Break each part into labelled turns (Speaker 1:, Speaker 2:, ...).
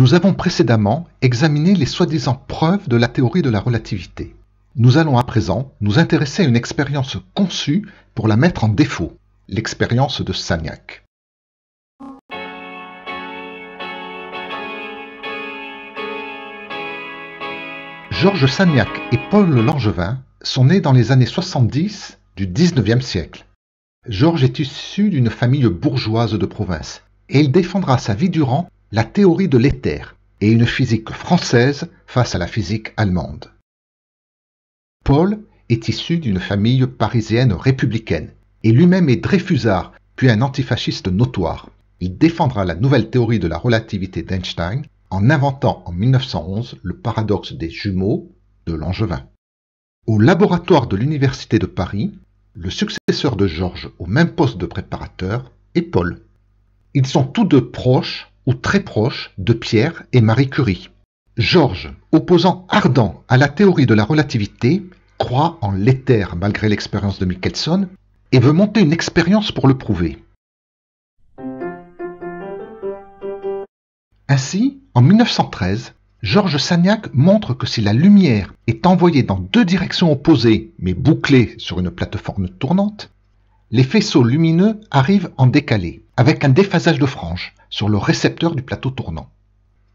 Speaker 1: Nous avons précédemment examiné les soi-disant preuves de la théorie de la relativité. Nous allons à présent nous intéresser à une expérience conçue pour la mettre en défaut, l'expérience de Sagnac. Georges Sagnac et Paul Langevin sont nés dans les années 70 du 19e siècle. Georges est issu d'une famille bourgeoise de province et il défendra sa vie durant la théorie de l'éther et une physique française face à la physique allemande. Paul est issu d'une famille parisienne républicaine et lui-même est Dreyfusard, puis un antifasciste notoire. Il défendra la nouvelle théorie de la relativité d'Einstein en inventant en 1911 le paradoxe des jumeaux de Langevin. Au laboratoire de l'Université de Paris, le successeur de Georges au même poste de préparateur est Paul. Ils sont tous deux proches très proche de Pierre et Marie Curie. Georges, opposant ardent à la théorie de la relativité, croit en l'éther malgré l'expérience de Michelson et veut monter une expérience pour le prouver. Ainsi, en 1913, Georges Sagnac montre que si la lumière est envoyée dans deux directions opposées mais bouclées sur une plateforme tournante, les faisceaux lumineux arrivent en décalé avec un déphasage de franges sur le récepteur du plateau tournant.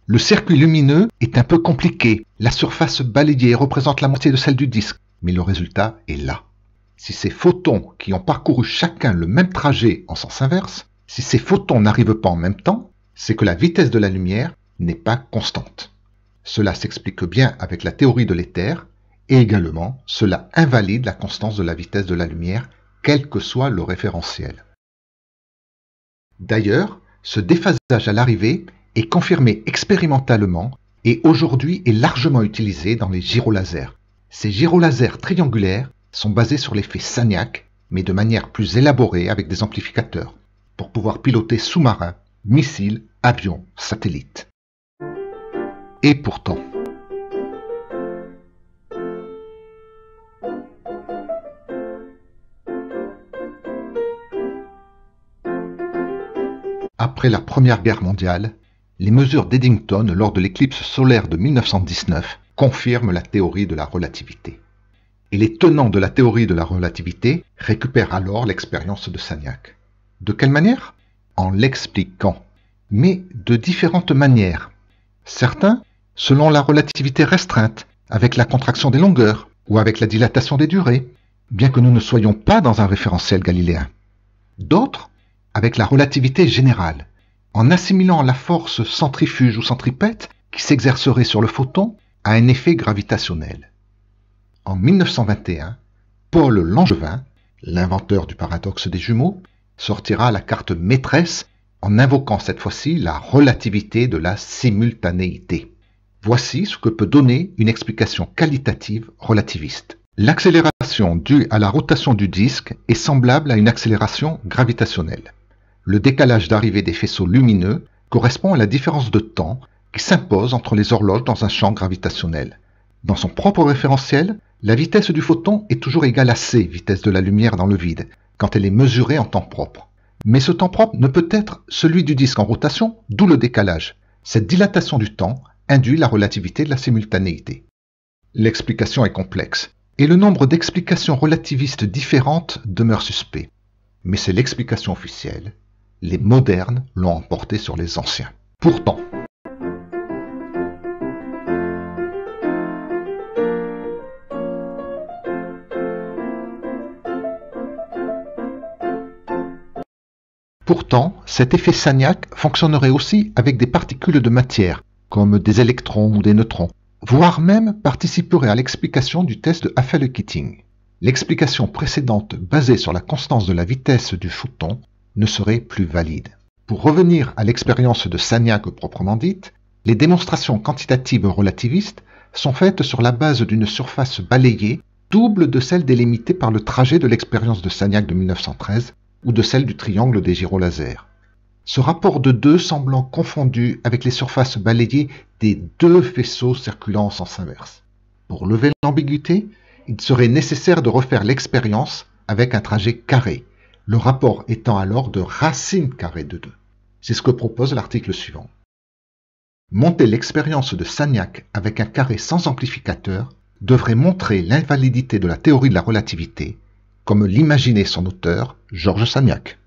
Speaker 1: Le circuit lumineux est un peu compliqué, la surface balayée représente la moitié de celle du disque, mais le résultat est là. Si ces photons qui ont parcouru chacun le même trajet en sens inverse, si ces photons n'arrivent pas en même temps, c'est que la vitesse de la lumière n'est pas constante. Cela s'explique bien avec la théorie de l'éther, et également cela invalide la constance de la vitesse de la lumière, quel que soit le référentiel. D'ailleurs, ce déphasage à l'arrivée est confirmé expérimentalement et aujourd'hui est largement utilisé dans les gyrolasers. Ces gyrolasers triangulaires sont basés sur l'effet Sagnac, mais de manière plus élaborée avec des amplificateurs, pour pouvoir piloter sous-marins, missiles, avions, satellites. Et pourtant, Après la Première Guerre mondiale, les mesures d'Eddington lors de l'éclipse solaire de 1919 confirment la théorie de la relativité. Et les tenants de la théorie de la relativité récupèrent alors l'expérience de Sagnac. De quelle manière En l'expliquant, mais de différentes manières. Certains, selon la relativité restreinte, avec la contraction des longueurs ou avec la dilatation des durées, bien que nous ne soyons pas dans un référentiel galiléen. D'autres, avec la relativité générale. En assimilant la force centrifuge ou centripète qui s'exercerait sur le photon à un effet gravitationnel. En 1921, Paul Langevin, l'inventeur du paradoxe des jumeaux, sortira la carte maîtresse en invoquant cette fois-ci la relativité de la simultanéité. Voici ce que peut donner une explication qualitative relativiste. L'accélération due à la rotation du disque est semblable à une accélération gravitationnelle. Le décalage d'arrivée des faisceaux lumineux correspond à la différence de temps qui s'impose entre les horloges dans un champ gravitationnel. Dans son propre référentiel, la vitesse du photon est toujours égale à c, vitesse de la lumière dans le vide, quand elle est mesurée en temps propre. Mais ce temps propre ne peut être celui du disque en rotation, d'où le décalage. Cette dilatation du temps induit la relativité de la simultanéité. L'explication est complexe, et le nombre d'explications relativistes différentes demeure suspect. Mais c'est l'explication officielle les modernes l'ont emporté sur les anciens. Pourtant, Pourtant, cet effet Sagnac fonctionnerait aussi avec des particules de matière, comme des électrons ou des neutrons, voire même participerait à l'explication du test de hafele keating L'explication précédente basée sur la constance de la vitesse du photon ne serait plus valide. Pour revenir à l'expérience de Sagnac proprement dite, les démonstrations quantitatives relativistes sont faites sur la base d'une surface balayée double de celle délimitée par le trajet de l'expérience de Sagnac de 1913 ou de celle du triangle des gyros Ce rapport de deux semblant confondu avec les surfaces balayées des deux faisceaux circulant en sens inverse. Pour lever l'ambiguïté, il serait nécessaire de refaire l'expérience avec un trajet carré, le rapport étant alors de racine carrée de 2. C'est ce que propose l'article suivant. Monter l'expérience de Sagnac avec un carré sans amplificateur devrait montrer l'invalidité de la théorie de la relativité, comme l'imaginait son auteur, Georges Sagnac.